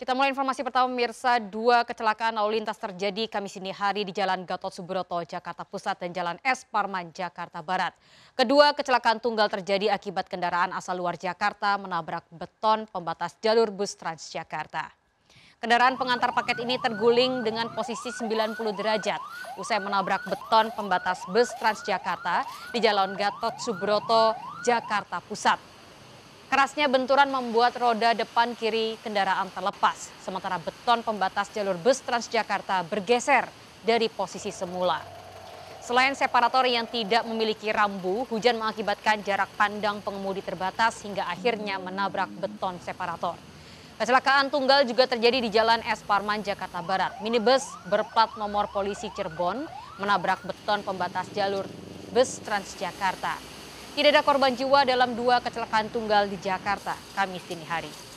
Kita mulai informasi pertama mirsa dua kecelakaan lalu lintas terjadi kami sini hari di Jalan Gatot Subroto, Jakarta Pusat dan Jalan S. Parman, Jakarta Barat. Kedua kecelakaan tunggal terjadi akibat kendaraan asal luar Jakarta menabrak beton pembatas jalur bus Transjakarta. Kendaraan pengantar paket ini terguling dengan posisi 90 derajat usai menabrak beton pembatas bus Transjakarta di Jalan Gatot Subroto, Jakarta Pusat. Kerasnya benturan membuat roda depan kiri kendaraan terlepas, sementara beton pembatas jalur bus Transjakarta bergeser dari posisi semula. Selain separator yang tidak memiliki rambu, hujan mengakibatkan jarak pandang pengemudi terbatas hingga akhirnya menabrak beton separator. Kecelakaan tunggal juga terjadi di Jalan Es Parman, Jakarta Barat. Minibus berplat nomor polisi Cirebon menabrak beton pembatas jalur bus Transjakarta. Tidak ada korban jiwa dalam dua kecelakaan tunggal di Jakarta, Kamis dini hari.